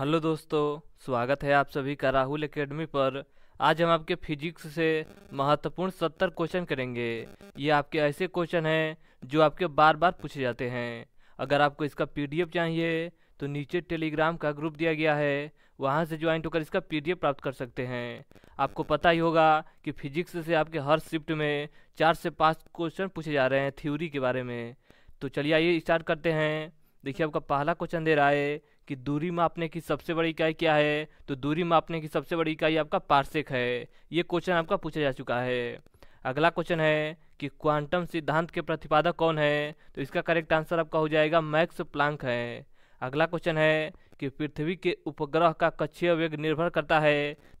hello दोस्तों स्वागत है आप सभी का राहुल एकेडमी पर आज हम आपके फिजिक्स से महत्वपूर्ण सत्तर क्वेश्चन करेंगे ये आपके ऐसे क्वेश्चन हैं जो आपके बार बार पूछे जाते हैं अगर आपको इसका पीडीएफ चाहिए तो नीचे टेलीग्राम का ग्रुप दिया गया है वहाँ से ज्वाइन होकर इसका पीडीएफ प्राप्त कर सकते हैं आपको पता ही होगा कि फिजिक्स से आपके हर शिफ्ट में चार से पाँच क्वेश्चन पूछे जा रहे हैं थ्योरी के बारे में तो चलिए आइए स्टार्ट करते हैं देखिए आपका पहला क्वेश्चन दे रहा है कि दूरी मापने की सबसे बड़ी इकाई क्या है तो दूरी मापने की सबसे बड़ी इकाई आपका पार्सेक है ये क्वेश्चन आपका पूछा जा चुका है अगला क्वेश्चन है कि क्वांटम सिद्धांत के प्रतिपादक कौन है तो इसका करेक्ट आंसर आपका हो जाएगा मैक्स प्लांक है अगला क्वेश्चन है कि पृथ्वी के उपग्रह का कक्षीय वेग निर्भर करता है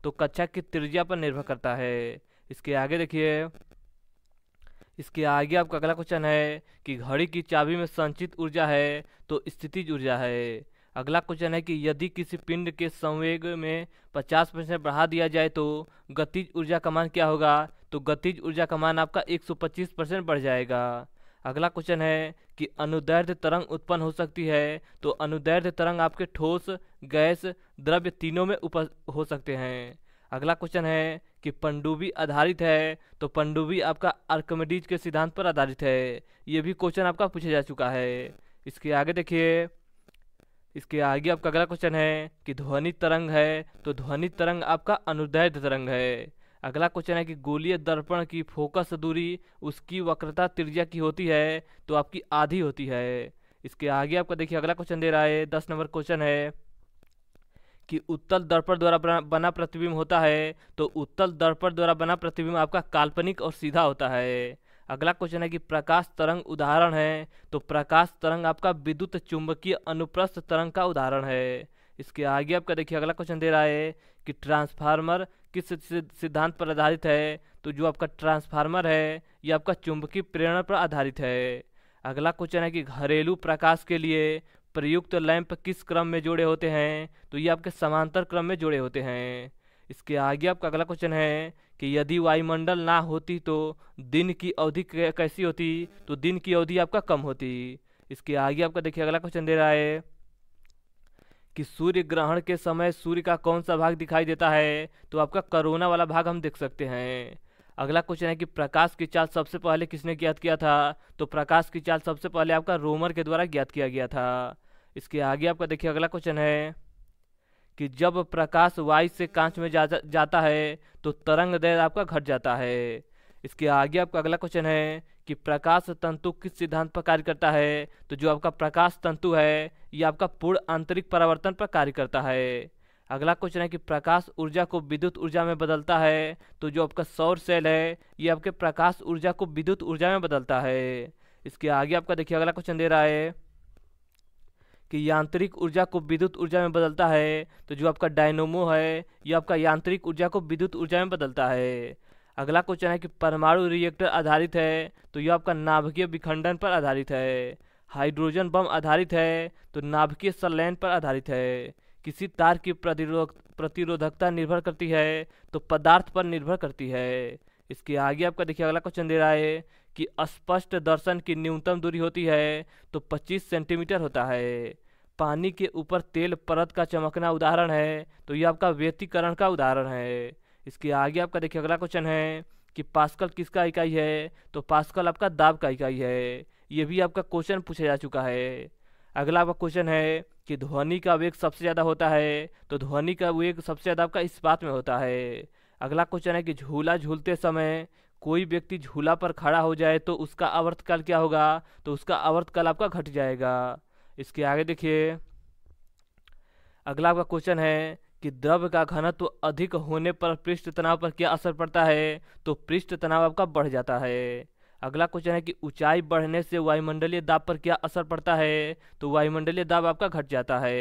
तो कक्षा की त्रिज्या पर निर्भर करता है इसके आगे देखिए इसके आगे आपका अगला क्वेश्चन है कि घड़ी की चाबी में संचित ऊर्जा है तो स्थितिज ऊर्जा है अगला क्वेश्चन है कि यदि किसी पिंड के संवेग में 50 परसेंट बढ़ा दिया जाए तो गतिज ऊर्जा का मान क्या होगा तो गतिज ऊर्जा का मान आपका 125 परसेंट बढ़ जाएगा अगला क्वेश्चन है कि अनुदैर्ध्य तरंग उत्पन्न हो सकती है तो अनुदैर्ध्य तरंग आपके ठोस गैस द्रव्य तीनों में उप हो सकते हैं अगला क्वेश्चन है कि पंडुबी आधारित है तो पंडुबी आपका आर्कमेडीज के सिद्धांत पर आधारित है ये भी क्वेश्चन आपका पूछा जा चुका है इसके आगे देखिए इसके आगे आपका अगला क्वेश्चन है कि ध्वनि तरंग है तो ध्वनि तरंग आपका अनुदैध तरंग है अगला क्वेश्चन है कि गोलीय दर्पण की फोकस दूरी उसकी वक्रता त्रिज्या की होती है तो आपकी आधी होती है इसके आगे आपका देखिए अगला क्वेश्चन दे रहा है दस नंबर क्वेश्चन है कि उत्तल दर्पण द्वारा बना प्रतिबिंब होता है तो उत्तल दर्पण द्वारा बना प्रतिबिंब आपका काल्पनिक और सीधा होता है अगला क्वेश्चन है कि प्रकाश तरंग उदाहरण है तो प्रकाश तरंग आपका विद्युत चुंबकीय अनुप्रस्थ तरंग का उदाहरण है इसके आगे आपका देखिए अगला क्वेश्चन दे रहा है कि ट्रांसफार्मर किस सिद्धांत पर आधारित है तो जो आपका ट्रांसफार्मर है यह आपका चुंबकीय प्रेरणा पर आधारित है अगला क्वेश्चन है कि घरेलू प्रकाश के लिए प्रयुक्त लैंप किस क्रम में जुड़े होते हैं तो ये आपके समांतर क्रम में जुड़े होते हैं इसके आगे आपका अगला क्वेश्चन है कि यदि वायुमंडल ना होती तो दिन की अवधि कैसी होती तो दिन की अवधि आपका कम होती इसके आगे आपका देखिए अगला क्वेश्चन दे रहा है कि सूर्य ग्रहण के समय सूर्य का कौन सा भाग दिखाई देता है तो आपका करोना वाला भाग हम देख सकते हैं अगला क्वेश्चन है कि प्रकाश की चाल सबसे पहले किसने ज्ञात किया था तो प्रकाश की चाल सबसे पहले आपका रोमर के द्वारा ज्ञात किया गया था इसके आगे आपका देखिए अगला क्वेश्चन है कि जब प्रकाश वायु से कांच में जा, जाता है तो तरंग दैर आपका घट जाता है इसके आगे आपका अगला क्वेश्चन है कि प्रकाश तंतु किस सिद्धांत पर कार्य करता है तो जो आपका प्रकाश तंतु है ये आपका पूर्ण आंतरिक परावर्तन पर कार्य करता है अगला क्वेश्चन है कि प्रकाश ऊर्जा को विद्युत ऊर्जा में बदलता है तो जो आपका सौर सेल है ये आपके प्रकाश ऊर्जा को विद्युत ऊर्जा में बदलता है इसके आगे आपका देखिए अगला क्वेश्चन दे रहा है कि यांत्रिक ऊर्जा को विद्युत ऊर्जा में बदलता है तो जो आपका डायनोमो है यह आपका यांत्रिक ऊर्जा को विद्युत ऊर्जा में बदलता है अगला क्वेश्चन है कि परमाणु रिएक्टर आधारित है तो यह आपका नाभिकीय विखंडन पर आधारित है हाइड्रोजन बम आधारित है तो नाभिकीय सलैन पर आधारित है किसी तार की प्रतिरोध प्रतिरोधकता निर्भर करती है तो पदार्थ पर निर्भर करती है इसके आगे आपका देखिए अगला क्वेश्चन दे रहा है कि स्पष्ट दर्शन की न्यूनतम दूरी होती है तो 25 सेंटीमीटर होता है पानी के ऊपर तेल परत का चमकना उदाहरण है तो यह आपका व्यतीकरण का उदाहरण है इसके आगे आपका देखिए अगला क्वेश्चन है कि पास्कल किसका इकाई है तो पास्कल आपका दाब का इकाई है ये भी आपका क्वेश्चन पूछा जा चुका है अगला आपका क्वेश्चन है कि ध्वनि का वेग सबसे ज़्यादा होता है तो ध्वनि का वेग सबसे ज़्यादा आपका इस बात में होता है अगला क्वेश्चन है कि झूला झूलते समय कोई व्यक्ति झूला पर खड़ा हो जाए तो उसका आवर्तकाल क्या होगा तो उसका आवर्तकाल आपका घट जाएगा इसके आगे देखिए अगला आपका क्वेश्चन है कि द्रव्य का घनत्व अधिक होने पर पृष्ठ तनाव पर क्या असर पड़ता है तो पृष्ठ तनाव आपका बढ़ जाता है अगला क्वेश्चन है कि ऊंचाई बढ़ने से वायुमंडलीय दाब पर क्या असर पड़ता है तो वायुमंडलीय दाब आपका घट जाता है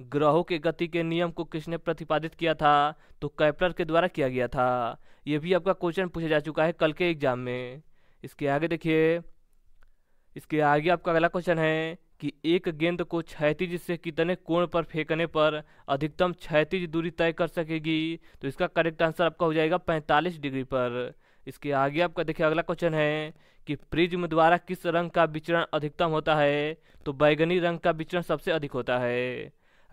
ग्रहों के गति के नियम को किसने प्रतिपादित किया था तो कैप्लर के द्वारा किया गया था ये भी आपका क्वेश्चन पूछा जा चुका है कल के एग्जाम में इसके आगे देखिए इसके आगे आपका अगला क्वेश्चन है कि एक गेंद को क्षैतिज से कितने कोण पर फेंकने पर अधिकतम क्षैतिज दूरी तय कर सकेगी तो इसका करेक्ट आंसर आपका हो जाएगा 45 डिग्री पर इसके आगे आपका देखिए अगला क्वेश्चन है कि प्रिज्म द्वारा किस रंग का विचरण अधिकतम होता है तो बैगनी रंग का विचरण सबसे अधिक होता है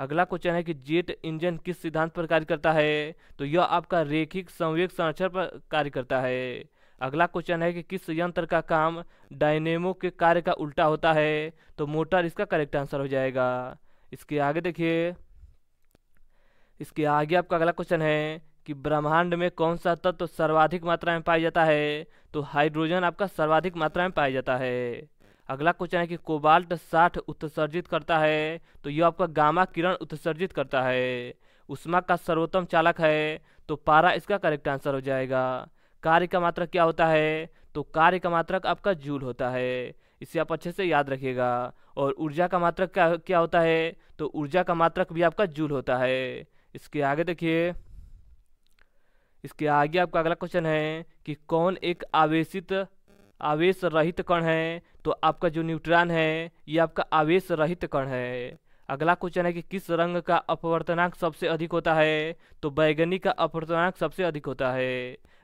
अगला क्वेश्चन है कि जेट इंजन किस सिद्धांत पर कार्य करता है तो यह आपका रेखिक संवेग संरक्षण पर कार्य करता है अगला क्वेश्चन है कि किस यंत्र का काम डायनेमो के कार्य का उल्टा होता है तो मोटर इसका करेक्ट आंसर हो जाएगा इसके आगे देखिए इसके आगे आपका अगला क्वेश्चन है कि ब्रह्मांड में कौन सा तत्व तो सर्वाधिक मात्रा में पाया जाता है तो हाइड्रोजन आपका सर्वाधिक मात्रा में पाया जाता है अगला क्वेश्चन है कि कोबाल्ट साठ उत्सर्जित करता है तो यह आपका गामा किरण उत्सर्जित करता है उष्मा का सर्वोत्तम चालक है तो पारा इसका करेक्ट आंसर हो जाएगा कार्य का मात्रक क्या होता है तो कार्य का मात्रक आपका जूल होता है इसे आप अच्छे से याद रखिएगा और ऊर्जा का मात्रक क्या क्या होता है तो ऊर्जा का मात्रक भी आपका जूल होता है इसके आगे देखिए इसके आगे आपका अगला क्वेश्चन है कि कौन एक आवेशित आवेश रहित कण है तो आपका जो न्यूट्रॉन है ये आपका आवेश रहित कण है अगला क्वेश्चन है कि किस रंग का अपवर्तनांक सबसे अधिक होता है तो बैगनी का अपवर्तनांक सबसे अधिक होता है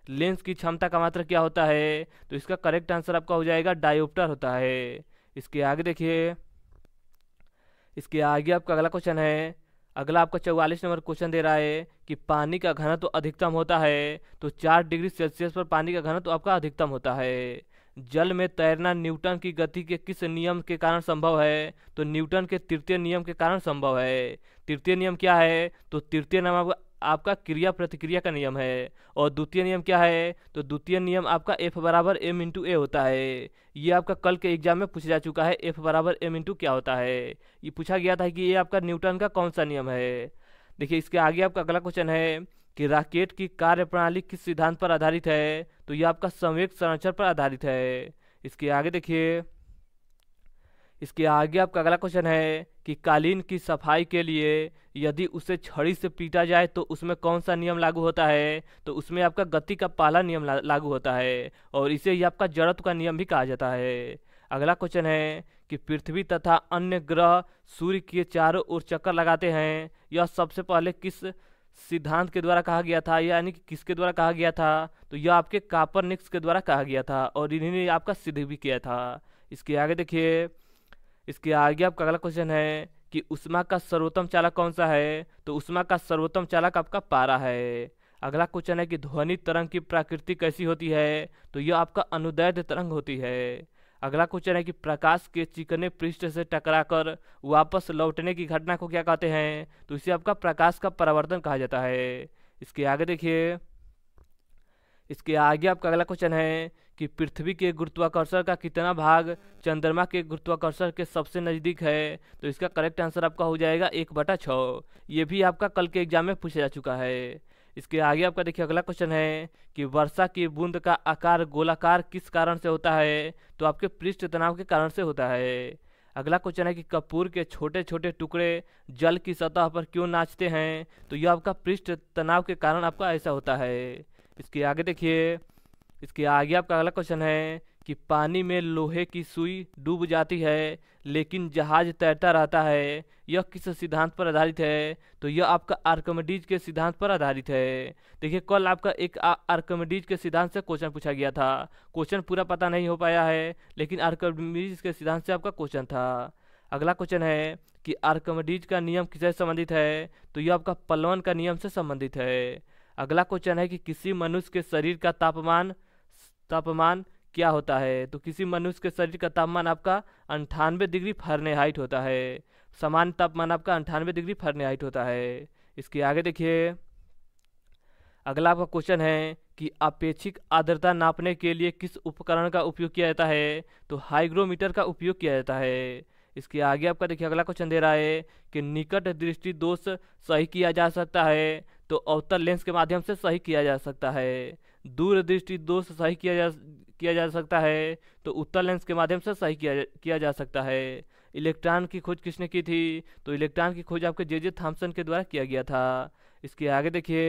लेंस की क्षमता का मात्र क्या होता है तो इसका करेक्ट आंसर आपका हो जाएगा डायोप्टर होता है इसके आगे देखिए इसके आगे आपका अगला क्वेश्चन है अगला आपका चौवालीस नंबर क्वेश्चन दे रहा है कि पानी का घनत्व तो अधिकतम होता है तो चार डिग्री सेल्सियस पर पानी का घनत्व तो आपका अधिकतम होता है जल में तैरना न्यूटन की गति के किस नियम के कारण संभव है तो न्यूटन के तृतीय नियम के कारण संभव है तृतीय नियम क्या है तो तृतीय नियम आपका क्रिया प्रतिक्रिया का नियम है और द्वितीय नियम क्या है तो द्वितीय नियम आपका एफ बराबर एम इंटू ए होता है ये आपका कल के एग्जाम में पूछा जा चुका है एफ बराबर एम इंटू क्या होता है ये पूछा गया था कि ये आपका न्यूटन का कौन सा नियम है देखिए इसके आगे आपका अगला क्वेश्चन है कि राकेट की कार्य प्रणाली किस सिद्धांत पर आधारित है तो ये आपका संवेक संरक्षण पर आधारित है इसके आगे देखिए इसके आगे आपका अगला क्वेश्चन है कि कालीन की सफाई के लिए यदि उसे छड़ी से पीटा जाए तो उसमें कौन सा नियम लागू होता है तो उसमें आपका गति का पहला नियम ला, लागू होता है और इसे ही आपका जड़त्व का नियम भी कहा जाता है अगला क्वेश्चन है कि पृथ्वी तथा अन्य ग्रह सूर्य के चारों ओर चक्कर लगाते हैं यह सबसे पहले किस सिद्धांत के द्वारा कहा गया था यानी कि किसके द्वारा कहा गया था तो यह आपके कापर निक्स के द्वारा कहा गया था और इन्हीं आपका सिद्ध भी किया था इसके आगे देखिए इसके आगे आपका अगला क्वेश्चन है कि उष्मा का सर्वोत्तम चालक कौन सा है तो उष्मा का सर्वोत्तम चालक आपका पारा है अगला क्वेश्चन है कि ध्वनि तरंग की प्रकृति कैसी होती है तो यह आपका अनुदैध तरंग होती है अगला क्वेश्चन है कि प्रकाश के चिकने पृष्ठ से टकराकर वापस लौटने की घटना को क्या कहते हैं तो इसे आपका प्रकाश का परावर्तन कहा जाता है इसके आगे देखिए इसके आगे आपका अगला क्वेश्चन है कि पृथ्वी के गुरुत्वाकर्षण का कितना भाग चंद्रमा के गुरुत्वाकर्षण के सबसे नज़दीक है तो इसका करेक्ट आंसर आपका हो जाएगा एक बटा छः ये भी आपका कल के एग्जाम में पूछा जा चुका है इसके आगे आपका देखिए अगला क्वेश्चन है कि वर्षा की बूंद का आकार गोलाकार किस कारण से होता है तो आपके पृष्ठ तनाव के कारण से होता है अगला क्वेश्चन है कि कपूर के छोटे छोटे टुकड़े जल की सतह पर क्यों नाचते हैं तो यह आपका पृष्ठ तनाव के कारण आपका ऐसा होता है इसके आगे देखिए इसके आगे आपका अगला क्वेश्चन है कि पानी में लोहे की सुई डूब जाती है लेकिन जहाज तैरता रहता है यह किस सिद्धांत पर आधारित है तो यह आपका आर्कमडीज के सिद्धांत पर आधारित है देखिए कल आपका एक आर्कमडीज के सिद्धांत से क्वेश्चन पूछा गया था क्वेश्चन पूरा पता नहीं हो पाया है लेकिन आर्कमडीज के सिद्धांत से आपका क्वेश्चन था अगला क्वेश्चन है कि आर्कमडीज का नियम किससे संबंधित है तो यह आपका पलवन का नियम से संबंधित है अगला क्वेश्चन है कि किसी मनुष्य के शरीर का तापमान तापमान क्या होता है तो किसी मनुष्य के शरीर का तापमान आपका अंठानवे डिग्री फरनेहाइट होता है समान तापमान आपका अंठानवे डिग्री फरनेहाइट होता है इसके आगे देखिए अगला आपका क्वेश्चन है कि अपेक्षिक आर्द्रता नापने के लिए किस उपकरण का उपयोग किया जाता है तो हाइग्रोमीटर का उपयोग किया जाता है इसके आगे आपका देखिए अगला क्वेश्चन दे रहा है कि निकट दृष्टि दोष सही किया जा सकता है तो अवतल लेंस के माध्यम से सही किया जा सकता है दूर दृष्टि दोष सही किया जा किया जा सकता है तो उत्तर लेंस के माध्यम से सही किया जा, किया जा सकता है इलेक्ट्रॉन की खोज किसने की थी तो इलेक्ट्रॉन की खोज आपके जे जे थाम्सन के द्वारा किया गया था इसके आगे देखिए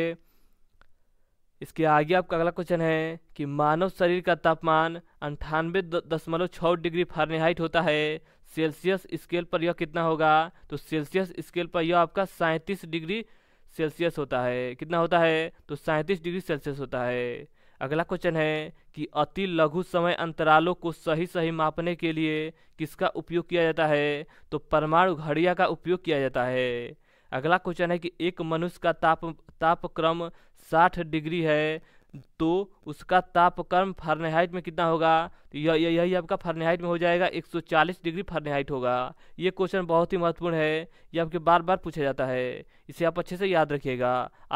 इसके आगे आपका अगला क्वेश्चन है कि मानव शरीर का तापमान अंठानवे दशमलव छः डिग्री फारेनहाइट होता है सेल्सियस स्केल पर यह कितना होगा तो सेल्सियस स्केल पर यह आपका सैंतीस डिग्री सेल्सियस होता है कितना होता है तो सैंतीस डिग्री सेल्सियस होता है अगला क्वेश्चन है कि अति लघु समय अंतरालों को सही सही मापने के लिए किसका उपयोग किया जाता है तो परमाणु घड़िया का उपयोग किया जाता है अगला क्वेश्चन है कि एक मनुष्य का ताप तापक्रम 60 डिग्री है तो उसका तापक्रम फर्नेहाइट में कितना होगा तो यही आपका फर्नेहाइट में हो जाएगा 140 डिग्री फर्नेहाइट होगा ये क्वेश्चन बहुत ही महत्वपूर्ण है ये आपके बार बार पूछा जाता है इसे आप अच्छे से याद रखिएगा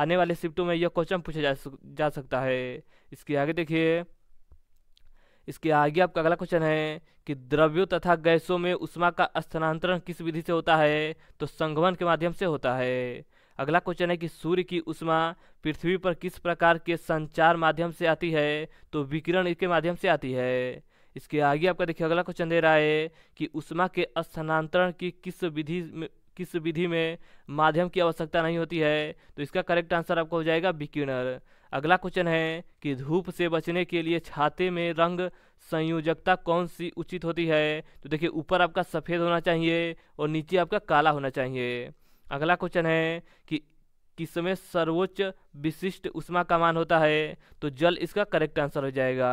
आने वाले शिफ्टों में यह क्वेश्चन पूछा जा, जा सकता है इसके आगे देखिए इसके आगे आपका अगला क्वेश्चन है कि द्रव्यों तथा गैसों में उष्मा का स्थानांतरण किस विधि से होता है तो संगमन के माध्यम से होता है अगला क्वेश्चन है कि सूर्य की उष्मा पृथ्वी पर किस प्रकार के संचार माध्यम से आती है तो विकिरण इसके माध्यम से आती है इसके आगे आपका देखिए अगला क्वेश्चन दे रहा है कि उष्मा के स्थानांतरण की किस विधि में किस विधि में माध्यम की आवश्यकता नहीं होती है तो इसका करेक्ट आंसर आपका हो जाएगा विकिरण अगला क्वेश्चन है कि धूप से बचने के लिए छाते में रंग संयोजकता कौन सी उचित होती है तो देखिए ऊपर आपका सफ़ेद होना चाहिए और नीचे आपका काला होना चाहिए अगला क्वेश्चन है कि किसमें सर्वोच्च विशिष्ट उष्मा का मान होता है तो जल इसका करेक्ट आंसर हो जाएगा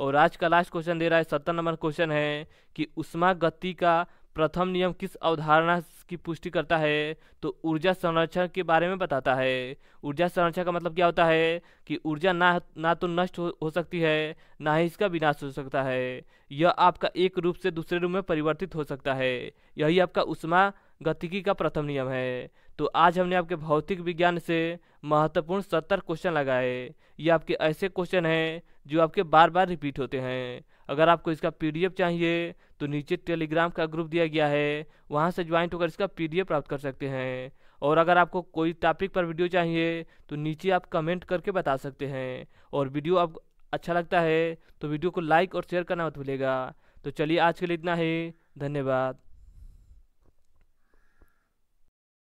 और आज का लास्ट क्वेश्चन दे रहा है सत्तर नंबर क्वेश्चन है कि उष्मा गति का प्रथम नियम किस अवधारणा की पुष्टि करता है तो ऊर्जा संरक्षण के बारे में बताता है ऊर्जा संरक्षण का मतलब क्या होता है कि ऊर्जा ना ना तो नष्ट हो, हो सकती है ना ही इसका विनाश हो सकता है यह आपका एक रूप से दूसरे रूप में परिवर्तित हो सकता है यही आपका उष्मा गतिकी का प्रथम नियम है तो आज हमने आपके भौतिक विज्ञान से महत्वपूर्ण सत्तर क्वेश्चन लगाए ये आपके ऐसे क्वेश्चन हैं जो आपके बार बार रिपीट होते हैं अगर आपको इसका पीडीएफ चाहिए तो नीचे टेलीग्राम का ग्रुप दिया गया है वहाँ से ज्वाइंट होकर इसका पीडीएफ प्राप्त कर सकते हैं और अगर आपको कोई टॉपिक पर वीडियो चाहिए तो नीचे आप कमेंट करके बता सकते हैं और वीडियो आप अच्छा लगता है तो वीडियो को लाइक और शेयर करना मत भूलेगा तो चलिए आज के लिए इतना ही धन्यवाद